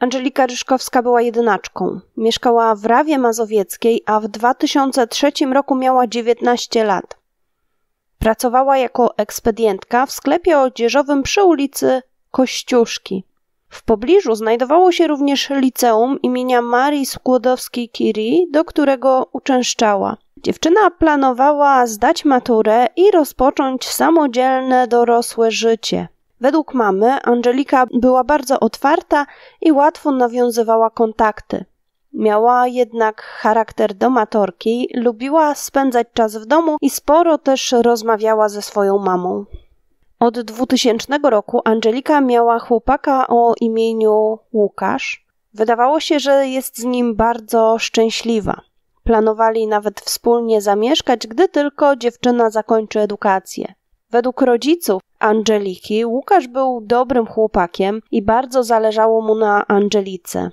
Angelika Ryszkowska była jedynaczką. Mieszkała w Rawie Mazowieckiej, a w 2003 roku miała 19 lat. Pracowała jako ekspedientka w sklepie odzieżowym przy ulicy Kościuszki. W pobliżu znajdowało się również liceum imienia Marii Skłodowskiej-Curie, do którego uczęszczała. Dziewczyna planowała zdać maturę i rozpocząć samodzielne dorosłe życie. Według mamy Angelika była bardzo otwarta i łatwo nawiązywała kontakty. Miała jednak charakter domatorki, lubiła spędzać czas w domu i sporo też rozmawiała ze swoją mamą. Od 2000 roku Angelika miała chłopaka o imieniu Łukasz. Wydawało się, że jest z nim bardzo szczęśliwa. Planowali nawet wspólnie zamieszkać, gdy tylko dziewczyna zakończy edukację. Według rodziców Angeliki, Łukasz był dobrym chłopakiem i bardzo zależało mu na Angelice.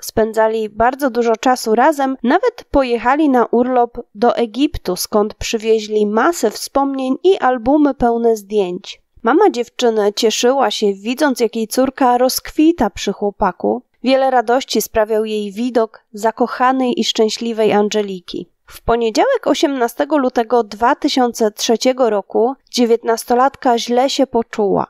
Spędzali bardzo dużo czasu razem, nawet pojechali na urlop do Egiptu, skąd przywieźli masę wspomnień i albumy pełne zdjęć. Mama dziewczyny cieszyła się, widząc, jak jej córka rozkwita przy chłopaku. Wiele radości sprawiał jej widok zakochanej i szczęśliwej Angeliki. W poniedziałek 18 lutego 2003 roku dziewiętnastolatka źle się poczuła.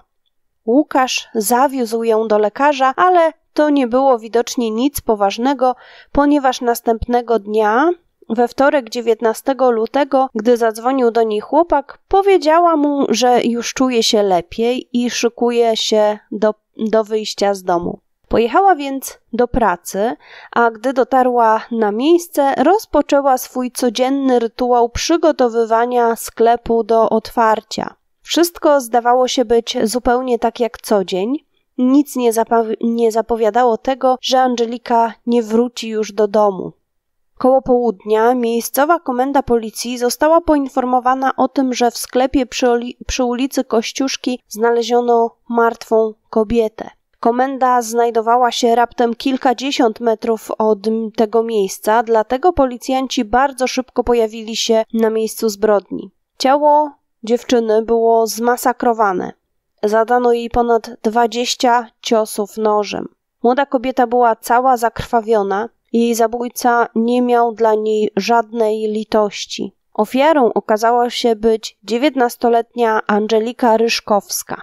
Łukasz zawiózł ją do lekarza, ale to nie było widocznie nic poważnego, ponieważ następnego dnia, we wtorek 19 lutego, gdy zadzwonił do niej chłopak, powiedziała mu, że już czuje się lepiej i szykuje się do, do wyjścia z domu. Pojechała więc do pracy, a gdy dotarła na miejsce, rozpoczęła swój codzienny rytuał przygotowywania sklepu do otwarcia. Wszystko zdawało się być zupełnie tak jak co dzień. Nic nie, zapowi nie zapowiadało tego, że Angelika nie wróci już do domu. Koło południa miejscowa komenda policji została poinformowana o tym, że w sklepie przy, przy ulicy Kościuszki znaleziono martwą kobietę. Komenda znajdowała się raptem kilkadziesiąt metrów od tego miejsca, dlatego policjanci bardzo szybko pojawili się na miejscu zbrodni. Ciało dziewczyny było zmasakrowane. Zadano jej ponad 20 ciosów nożem. Młoda kobieta była cała zakrwawiona, jej zabójca nie miał dla niej żadnej litości. Ofiarą okazała się być 19-letnia Angelika Ryszkowska.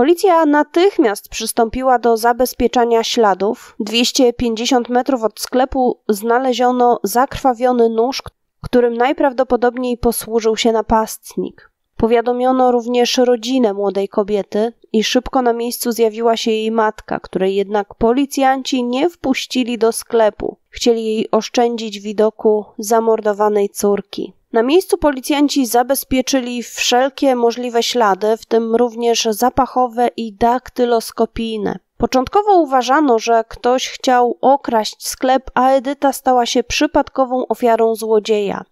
Policja natychmiast przystąpiła do zabezpieczania śladów. 250 metrów od sklepu znaleziono zakrwawiony nóż, którym najprawdopodobniej posłużył się napastnik. Powiadomiono również rodzinę młodej kobiety i szybko na miejscu zjawiła się jej matka, której jednak policjanci nie wpuścili do sklepu. Chcieli jej oszczędzić widoku zamordowanej córki. Na miejscu policjanci zabezpieczyli wszelkie możliwe ślady, w tym również zapachowe i daktyloskopijne. Początkowo uważano, że ktoś chciał okraść sklep, a Edyta stała się przypadkową ofiarą złodzieja.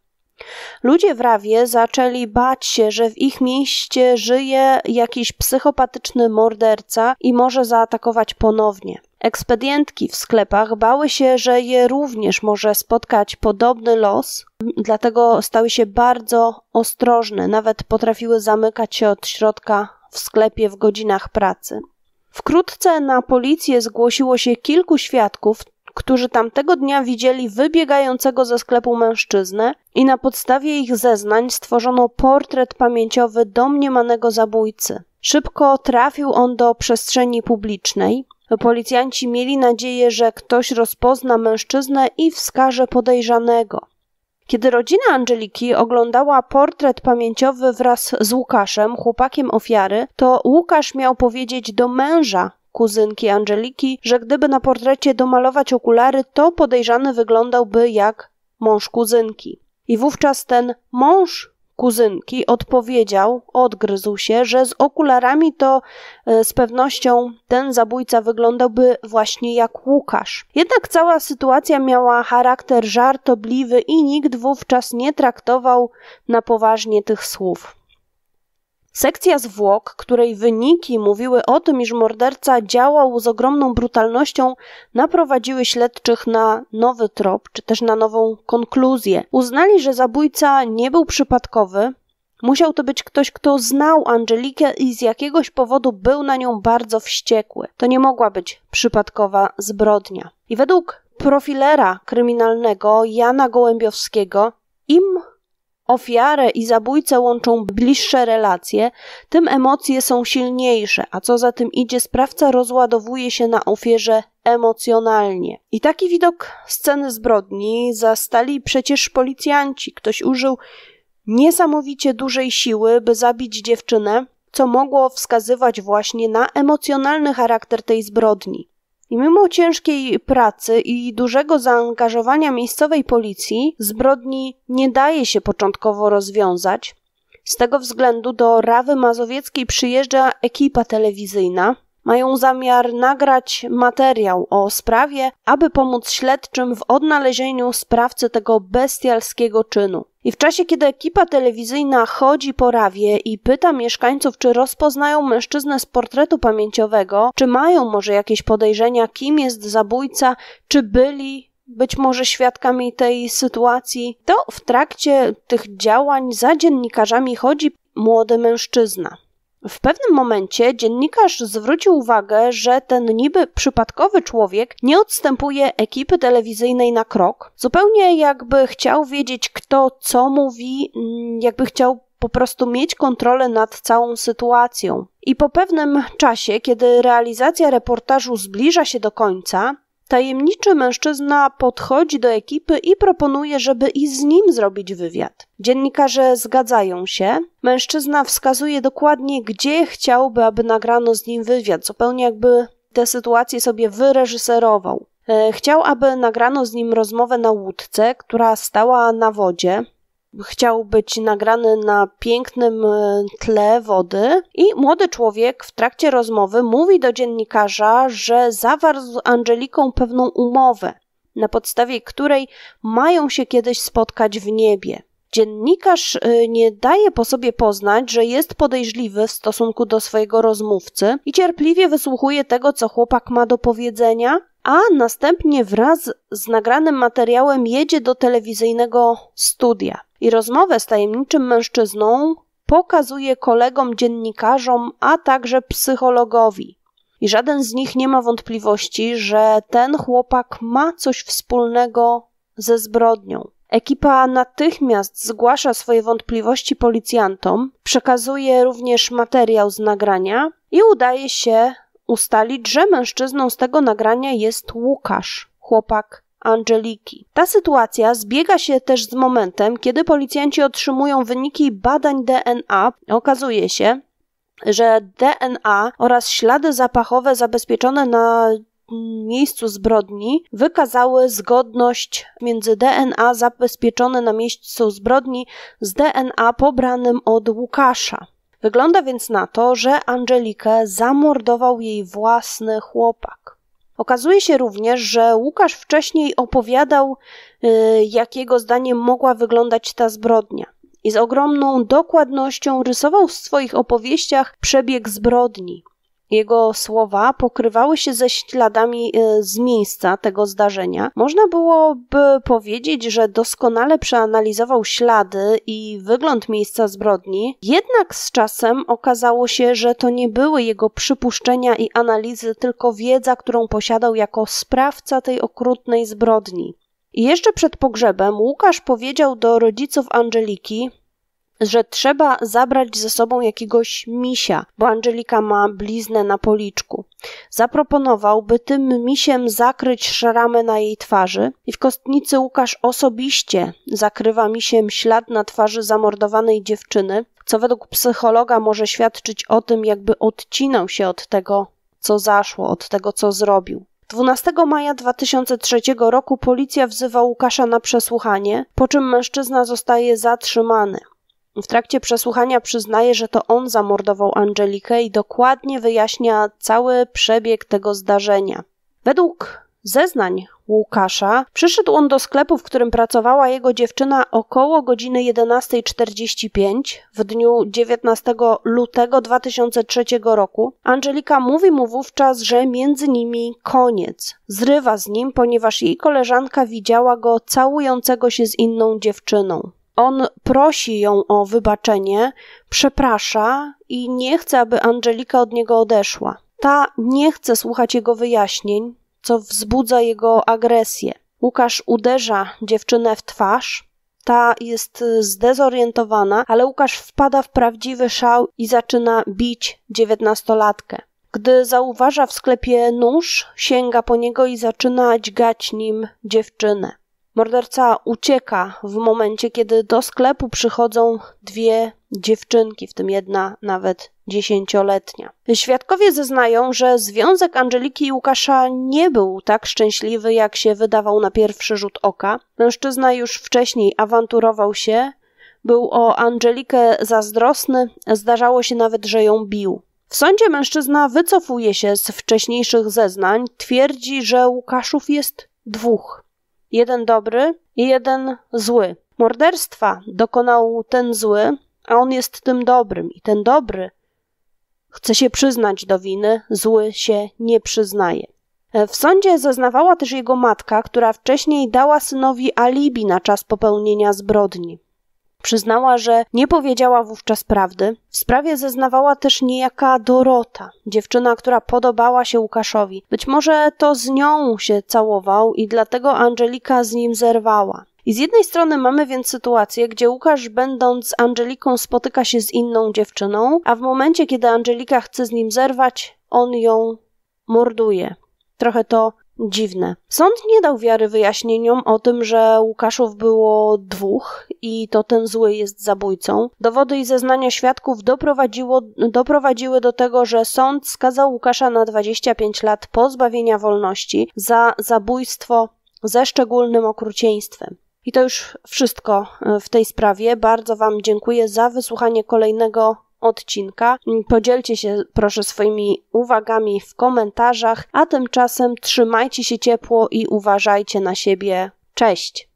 Ludzie w Rawie zaczęli bać się, że w ich mieście żyje jakiś psychopatyczny morderca i może zaatakować ponownie. Ekspedientki w sklepach bały się, że je również może spotkać podobny los, dlatego stały się bardzo ostrożne, nawet potrafiły zamykać się od środka w sklepie w godzinach pracy. Wkrótce na policję zgłosiło się kilku świadków, którzy tamtego dnia widzieli wybiegającego ze sklepu mężczyznę i na podstawie ich zeznań stworzono portret pamięciowy domniemanego zabójcy. Szybko trafił on do przestrzeni publicznej, Policjanci mieli nadzieję, że ktoś rozpozna mężczyznę i wskaże podejrzanego. Kiedy rodzina Angeliki oglądała portret pamięciowy wraz z Łukaszem, chłopakiem ofiary, to Łukasz miał powiedzieć do męża kuzynki Angeliki, że gdyby na portrecie domalować okulary, to podejrzany wyglądałby jak mąż kuzynki. I wówczas ten mąż kuzynki odpowiedział, odgryzł się, że z okularami to e, z pewnością ten zabójca wyglądałby właśnie jak Łukasz. Jednak cała sytuacja miała charakter żartobliwy i nikt wówczas nie traktował na poważnie tych słów. Sekcja zwłok, której wyniki mówiły o tym, iż morderca działał z ogromną brutalnością, naprowadziły śledczych na nowy trop, czy też na nową konkluzję. Uznali, że zabójca nie był przypadkowy, Musiał to być ktoś, kto znał Angelikę i z jakiegoś powodu był na nią bardzo wściekły. To nie mogła być przypadkowa zbrodnia. I według profilera kryminalnego Jana Gołębiowskiego Ofiarę i zabójcę łączą bliższe relacje, tym emocje są silniejsze, a co za tym idzie, sprawca rozładowuje się na ofierze emocjonalnie. I taki widok sceny zbrodni zastali przecież policjanci. Ktoś użył niesamowicie dużej siły, by zabić dziewczynę, co mogło wskazywać właśnie na emocjonalny charakter tej zbrodni. I mimo ciężkiej pracy i dużego zaangażowania miejscowej policji, zbrodni nie daje się początkowo rozwiązać. Z tego względu do Rawy Mazowieckiej przyjeżdża ekipa telewizyjna, mają zamiar nagrać materiał o sprawie, aby pomóc śledczym w odnalezieniu sprawcy tego bestialskiego czynu. I w czasie, kiedy ekipa telewizyjna chodzi po rawie i pyta mieszkańców, czy rozpoznają mężczyznę z portretu pamięciowego, czy mają może jakieś podejrzenia, kim jest zabójca, czy byli być może świadkami tej sytuacji, to w trakcie tych działań za dziennikarzami chodzi młody mężczyzna. W pewnym momencie dziennikarz zwrócił uwagę, że ten niby przypadkowy człowiek nie odstępuje ekipy telewizyjnej na krok, zupełnie jakby chciał wiedzieć, kto co mówi, mm, jakby chciał po prostu mieć kontrolę nad całą sytuacją. I po pewnym czasie, kiedy realizacja reportażu zbliża się do końca, Tajemniczy mężczyzna podchodzi do ekipy i proponuje, żeby i z nim zrobić wywiad. Dziennikarze zgadzają się. Mężczyzna wskazuje dokładnie, gdzie chciałby, aby nagrano z nim wywiad, zupełnie jakby tę sytuację sobie wyreżyserował. E, chciał, aby nagrano z nim rozmowę na łódce, która stała na wodzie. Chciał być nagrany na pięknym e, tle wody i młody człowiek w trakcie rozmowy mówi do dziennikarza, że zawarł z Angeliką pewną umowę, na podstawie której mają się kiedyś spotkać w niebie. Dziennikarz e, nie daje po sobie poznać, że jest podejrzliwy w stosunku do swojego rozmówcy i cierpliwie wysłuchuje tego, co chłopak ma do powiedzenia, a następnie wraz z nagranym materiałem jedzie do telewizyjnego studia i rozmowę z tajemniczym mężczyzną pokazuje kolegom dziennikarzom, a także psychologowi. I żaden z nich nie ma wątpliwości, że ten chłopak ma coś wspólnego ze zbrodnią. Ekipa natychmiast zgłasza swoje wątpliwości policjantom, przekazuje również materiał z nagrania i udaje się ustalić, że mężczyzną z tego nagrania jest Łukasz, chłopak Angeliki. Ta sytuacja zbiega się też z momentem, kiedy policjanci otrzymują wyniki badań DNA. Okazuje się, że DNA oraz ślady zapachowe zabezpieczone na miejscu zbrodni wykazały zgodność między DNA zabezpieczone na miejscu zbrodni z DNA pobranym od Łukasza. Wygląda więc na to, że Angelikę zamordował jej własny chłopak. Okazuje się również, że Łukasz wcześniej opowiadał, y, jak jego zdaniem mogła wyglądać ta zbrodnia. I z ogromną dokładnością rysował w swoich opowieściach przebieg zbrodni, jego słowa pokrywały się ze śladami y, z miejsca tego zdarzenia. Można byłoby powiedzieć, że doskonale przeanalizował ślady i wygląd miejsca zbrodni, jednak z czasem okazało się, że to nie były jego przypuszczenia i analizy, tylko wiedza, którą posiadał jako sprawca tej okrutnej zbrodni. I jeszcze przed pogrzebem Łukasz powiedział do rodziców Angeliki, że trzeba zabrać ze sobą jakiegoś misia, bo Angelika ma bliznę na policzku. Zaproponował, by tym misiem zakryć szaramę na jej twarzy i w kostnicy Łukasz osobiście zakrywa misiem ślad na twarzy zamordowanej dziewczyny, co według psychologa może świadczyć o tym, jakby odcinał się od tego, co zaszło, od tego, co zrobił. 12 maja 2003 roku policja wzywa Łukasza na przesłuchanie, po czym mężczyzna zostaje zatrzymany. W trakcie przesłuchania przyznaje, że to on zamordował Angelikę i dokładnie wyjaśnia cały przebieg tego zdarzenia. Według zeznań Łukasza przyszedł on do sklepu, w którym pracowała jego dziewczyna około godziny 11.45 w dniu 19 lutego 2003 roku. Angelika mówi mu wówczas, że między nimi koniec. Zrywa z nim, ponieważ jej koleżanka widziała go całującego się z inną dziewczyną. On prosi ją o wybaczenie, przeprasza i nie chce, aby Angelika od niego odeszła. Ta nie chce słuchać jego wyjaśnień, co wzbudza jego agresję. Łukasz uderza dziewczynę w twarz. Ta jest zdezorientowana, ale Łukasz wpada w prawdziwy szał i zaczyna bić dziewiętnastolatkę. Gdy zauważa w sklepie nóż, sięga po niego i zaczyna dźgać nim dziewczynę. Morderca ucieka w momencie, kiedy do sklepu przychodzą dwie dziewczynki, w tym jedna nawet dziesięcioletnia. Świadkowie zeznają, że związek Angeliki i Łukasza nie był tak szczęśliwy, jak się wydawał na pierwszy rzut oka. Mężczyzna już wcześniej awanturował się, był o Angelikę zazdrosny, zdarzało się nawet, że ją bił. W sądzie mężczyzna wycofuje się z wcześniejszych zeznań, twierdzi, że Łukaszów jest dwóch jeden dobry i jeden zły. Morderstwa dokonał ten zły, a on jest tym dobrym, i ten dobry chce się przyznać do winy, zły się nie przyznaje. E, w sądzie zeznawała też jego matka, która wcześniej dała synowi alibi na czas popełnienia zbrodni. Przyznała, że nie powiedziała wówczas prawdy. W sprawie zeznawała też niejaka Dorota, dziewczyna, która podobała się Łukaszowi. Być może to z nią się całował i dlatego Angelika z nim zerwała. I z jednej strony mamy więc sytuację, gdzie Łukasz, będąc Angeliką, spotyka się z inną dziewczyną, a w momencie, kiedy Angelika chce z nim zerwać, on ją morduje. Trochę to Dziwne. Sąd nie dał wiary wyjaśnieniom o tym, że Łukaszów było dwóch i to ten zły jest zabójcą. Dowody i zeznania świadków doprowadziło, doprowadziły do tego, że sąd skazał Łukasza na 25 lat pozbawienia wolności za zabójstwo ze szczególnym okrucieństwem. I to już wszystko e, w tej sprawie. Bardzo Wam dziękuję za wysłuchanie kolejnego odcinka. Podzielcie się proszę swoimi uwagami w komentarzach, a tymczasem trzymajcie się ciepło i uważajcie na siebie. Cześć!